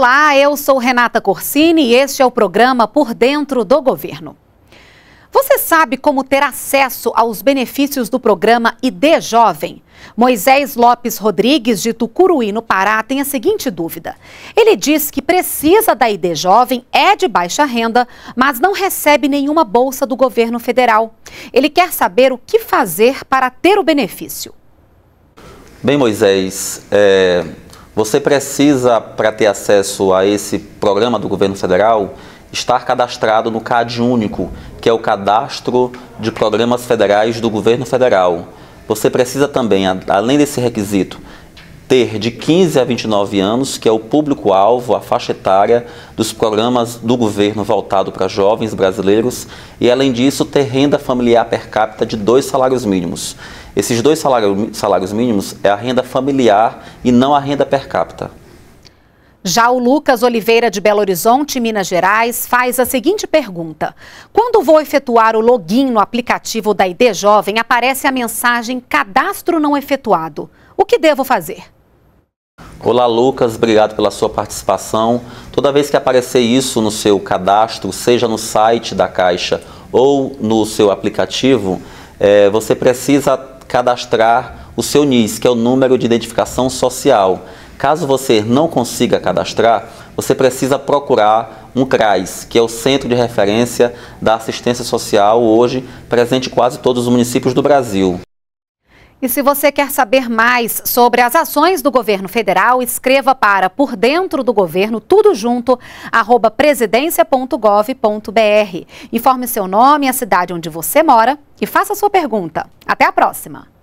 Olá, eu sou Renata Corsini e este é o programa Por Dentro do Governo. Você sabe como ter acesso aos benefícios do programa ID Jovem? Moisés Lopes Rodrigues, de Tucuruí, no Pará, tem a seguinte dúvida. Ele diz que precisa da ID Jovem, é de baixa renda, mas não recebe nenhuma bolsa do governo federal. Ele quer saber o que fazer para ter o benefício. Bem, Moisés, é, você precisa, para ter acesso a esse programa do governo federal, estar cadastrado no CAD Único, que é o Cadastro de Programas Federais do Governo Federal. Você precisa também, além desse requisito, ter de 15 a 29 anos, que é o público-alvo, a faixa etária dos programas do governo voltado para jovens brasileiros, e além disso, ter renda familiar per capita de dois salários mínimos. Esses dois salário, salários mínimos é a renda familiar e não a renda per capita. Já o Lucas Oliveira de Belo Horizonte, Minas Gerais, faz a seguinte pergunta: Quando vou efetuar o login no aplicativo da ID Jovem, aparece a mensagem cadastro não efetuado. O que devo fazer? Olá, Lucas, obrigado pela sua participação. Toda vez que aparecer isso no seu cadastro, seja no site da Caixa ou no seu aplicativo, é, você precisa cadastrar o seu NIS, que é o número de identificação social. Caso você não consiga cadastrar, você precisa procurar um CRAS, que é o Centro de Referência da Assistência Social, hoje presente em quase todos os municípios do Brasil. E se você quer saber mais sobre as ações do governo federal, escreva para Por Dentro do Governo, tudo junto, arroba presidência.gov.br. Informe seu nome e a cidade onde você mora e faça sua pergunta. Até a próxima!